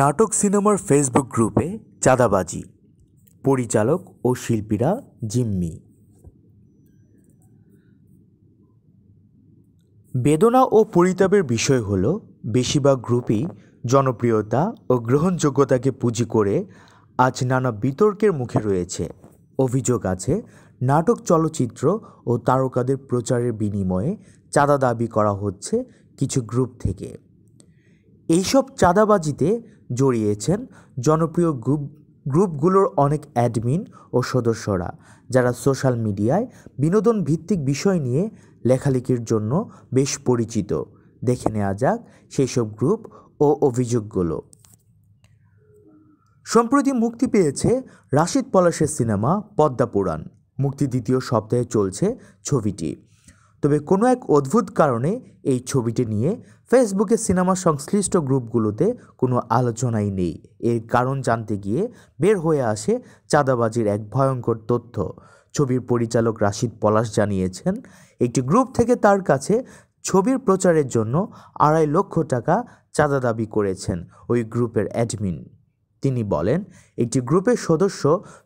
নাটক সিনেমার ফেসবুক গ্রুপে চাঁদাবাজি পরিচালক ও শিল্পীরা জিম্মি বেদনা ও পরিতাপের বিষয় হল বেশিরভাগ গ্রুপই জনপ্রিয়তা ও গ্রহণযোগ্যতাকে পুঁজি করে আজ নানা বিতর্কের মুখে রয়েছে অভিযোগ আছে নাটক চলচ্চিত্র ও তারকাদের প্রচারের বিনিময়ে চাঁদা দাবি করা হচ্ছে কিছু গ্রুপ থেকে এইসব চাঁদাবাজিতে জড়িয়েছেন জনপ্রিয় গ্রুপ গ্রুপগুলোর অনেক অ্যাডমিন ও সদস্যরা যারা সোশ্যাল মিডিয়ায় বিনোদন ভিত্তিক বিষয় নিয়ে লেখালেখির জন্য বেশ পরিচিত দেখে নেওয়া যাক সেই সব গ্রুপ ও অভিযোগগুলো সম্প্রতি মুক্তি পেয়েছে রাশিদ পলাশের সিনেমা পদ্মা পুরাণ মুক্তি দ্বিতীয় সপ্তাহে চলছে ছবিটি তবে কোনো এক অদ্ভুত কারণে এই ছবিটি নিয়ে ফেসবুকে সিনেমা সংশ্লিষ্ট গ্রুপগুলোতে কোনো আলোচনাই নেই এর কারণ জানতে গিয়ে বের হয়ে আসে চাঁদাবাজির এক ভয়ঙ্কর তথ্য ছবির পরিচালক রাশিদ পলাশ জানিয়েছেন একটি গ্রুপ থেকে তার কাছে ছবির প্রচারের জন্য আড়াই লক্ষ টাকা চাঁদা দাবি করেছেন ওই গ্রুপের অ্যাডমিন তিনি বলেন একটি গ্রুপের সদস্য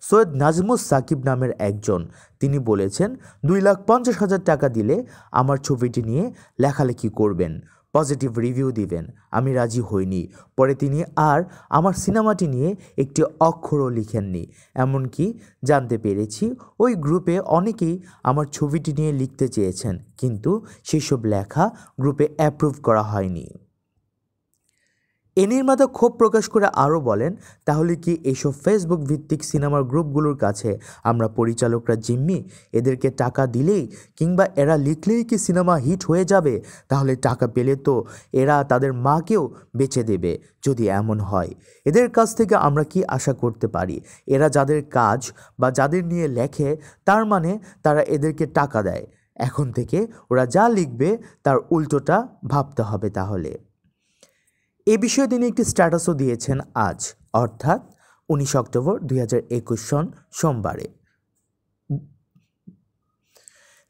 সৈয়দ নাজমুস সাকিব নামের একজন তিনি বলেছেন দুই লাখ পঞ্চাশ হাজার টাকা দিলে আমার ছবিটি নিয়ে লেখালেখি করবেন পজিটিভ রিভিউ দিবেন আমি রাজি হইনি পরে তিনি আর আমার সিনেমাটি নিয়ে একটি অক্ষরও লিখেননি এমনকি জানতে পেরেছি ওই গ্রুপে অনেকেই আমার ছবিটি নিয়ে লিখতে চেয়েছেন কিন্তু সেসব লেখা গ্রুপে অ্যাপ্রুভ করা হয়নি এ নির্মাতা ক্ষোভ প্রকাশ করে আরও বলেন তাহলে কি এইসব ফেসবুক ভিত্তিক সিনেমার গ্রুপগুলোর কাছে আমরা পরিচালকরা জিম্মি এদেরকে টাকা দিলেই কিংবা এরা লিখলেই কি সিনেমা হিট হয়ে যাবে তাহলে টাকা পেলে তো এরা তাদের মাকেও বেছে দেবে যদি এমন হয় এদের কাছ থেকে আমরা কি আশা করতে পারি এরা যাদের কাজ বা যাদের নিয়ে লেখে তার মানে তারা এদেরকে টাকা দেয় এখন থেকে ওরা যা লিখবে তার উল্টোটা ভাবতে হবে তাহলে এ বিষয়ে তিনি একটি স্ট্যাটাসও দিয়েছেন আজ অর্থাৎ উনিশ অক্টোবর দুই সন সোমবারে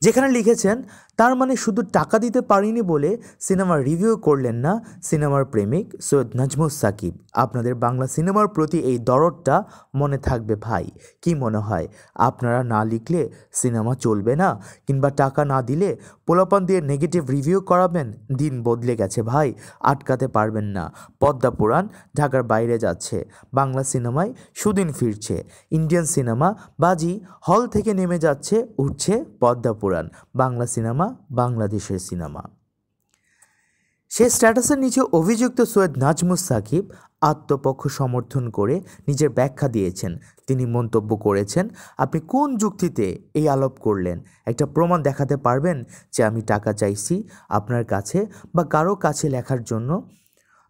যেখানে লিখেছেন তার মানে শুধু টাকা দিতে পারিনি বলে সিনেমার রিভিউ করলেন না সিনেমার প্রেমিক সৈয়দ নাজমুস সাকিব আপনাদের বাংলা সিনেমার প্রতি এই দরদটা মনে থাকবে ভাই কি মনে হয় আপনারা না লিখলে সিনেমা চলবে না কিংবা টাকা না দিলে পোলাপান দিয়ে নেগেটিভ রিভিউ করাবেন দিন বদলে গেছে ভাই আটকাতে পারবেন না পদ্মা পুরাণ ঢাকার বাইরে যাচ্ছে বাংলা সিনেমায় সুদিন ফিরছে ইন্ডিয়ান সিনেমা বাজি হল থেকে নেমে যাচ্ছে উঠছে পদ্মা পুরাণ বাংলা সিনেমা সিনেমা বাংলাদেশের সিনেমা সে স্ট্যাটাসের নিচে অভিযুক্ত সৈয়দ নাজমুস সাকিব আত্মপক্ষ সমর্থন করে নিজের ব্যাখ্যা দিয়েছেন তিনি মন্তব্য করেছেন আপনি কোন যুক্তিতে এই আলাপ করলেন একটা প্রমাণ দেখাতে পারবেন যে আমি টাকা চাইছি আপনার কাছে বা কারো কাছে লেখার জন্য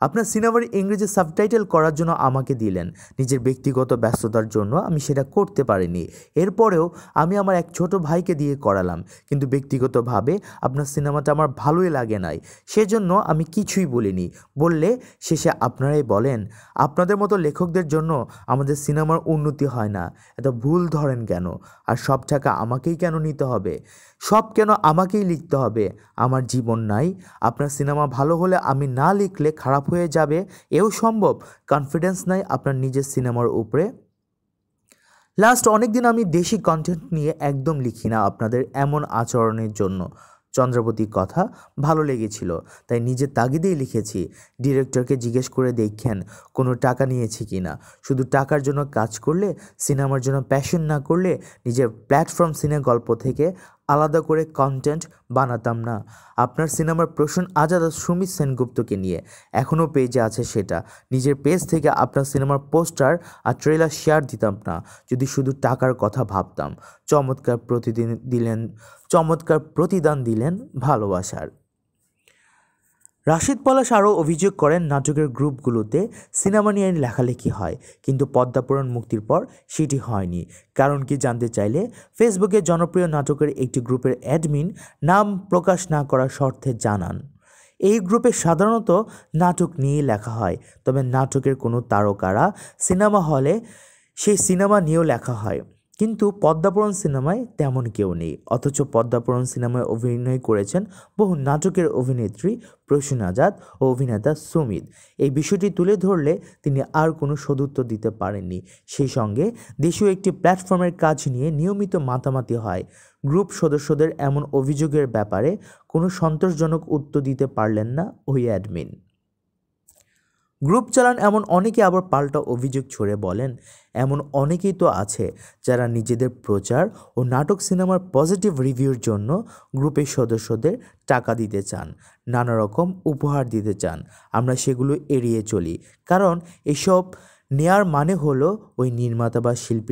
আপনার সিনেমার ইংরেজি সাবটাইটেল করার জন্য আমাকে দিলেন নিজের ব্যক্তিগত ব্যস্ততার জন্য আমি সেটা করতে পারিনি এরপরেও আমি আমার এক ছোট ভাইকে দিয়ে করালাম কিন্তু ব্যক্তিগতভাবে আপনার সিনেমাটা আমার ভালোই লাগে নাই সেজন্য আমি কিছুই বলিনি বললে শেষে আপনারাই বলেন আপনাদের মতো লেখকদের জন্য আমাদের সিনেমার উন্নতি হয় না এত ভুল ধরেন কেন আর সব টাকা আমাকেই কেন নিতে হবে সব কেন আমাকেই লিখতে হবে আমার জীবন নাই আপনার সিনেমা ভালো হলে আমি না লিখলে খারাপ হয়ে যাবে এও সম্ভব কনফিডেন্স নাই আপনার নিজের সিনেমার উপরে লাস্ট অনেক দিন আমি দেশি কন্টেন্ট নিয়ে একদম লিখি না আপনাদের এমন আচরণের জন্য চন্দ্রবতীর কথা ভালো লেগেছিল তাই নিজের তাগিদেই লিখেছি ডিরেক্টরকে জিজ্ঞেস করে দেখেন কোনো টাকা নিয়েছি কি না শুধু টাকার জন্য কাজ করলে সিনেমার জন্য প্যাশন না করলে নিজের প্ল্যাটফর্ম সিনে গল্প থেকে আলাদা করে কন্টেন্ট বানাতাম না আপনার সিনেমার প্রসূন আজাদ সুমিত সেনগুপ্তকে নিয়ে এখনও পেজে আছে সেটা নিজের পেজ থেকে আপনার সিনেমার পোস্টার আর ট্রেলার শেয়ার দিতাম না যদি শুধু টাকার কথা ভাবতাম চমৎকার প্রতিদিন দিলেন চমৎকার প্রতিদান দিলেন ভালোবাসার রাশিদ পলাশ আরও অভিযোগ করেন নাটকের গ্রুপগুলোতে সিনেমা নিয়ে লেখালেখি হয় কিন্তু পদ্মাপুরাণ মুক্তির পর সেটি হয়নি কারণ কি জানতে চাইলে ফেসবুকে জনপ্রিয় নাটকের একটি গ্রুপের অ্যাডমিন নাম প্রকাশ না করার শর্তে জানান এই গ্রুপে সাধারণত নাটক নিয়ে লেখা হয় তবে নাটকের কোনো তারকারা সিনেমা হলে সেই সিনেমা নিয়েও লেখা হয় কিন্তু পদ্মাপুরণ সিনেমায় তেমন কেউ নেই অথচ পদ্মাপুরণ সিনেমায় অভিনয় করেছেন বহু নাটকের অভিনেত্রী প্রসূন আজাদ ও অভিনেতা সুমিত এই বিষয়টি তুলে ধরলে তিনি আর কোনো সদুত্তর দিতে পারেননি সেই সঙ্গে দেশীয় একটি প্ল্যাটফর্মের কাজ নিয়ে নিয়মিত মাতামাতি হয় গ্রুপ সদস্যদের এমন অভিযোগের ব্যাপারে কোনো সন্তোষজনক উত্তর দিতে পারলেন না ওই অ্যাডমিন গ্রুপ চালান এমন অনেকে আবার পাল্টা অভিযোগ ছড়ে বলেন এমন অনেকেই তো আছে যারা নিজেদের প্রচার ও নাটক সিনেমার পজিটিভ রিভিউর জন্য গ্রুপের সদস্যদের টাকা দিতে চান নানা রকম উপহার দিতে চান আমরা সেগুলো এড়িয়ে চলি কারণ এসব নেয়ার মানে হলো ওই নির্মাতা বা শিল্পী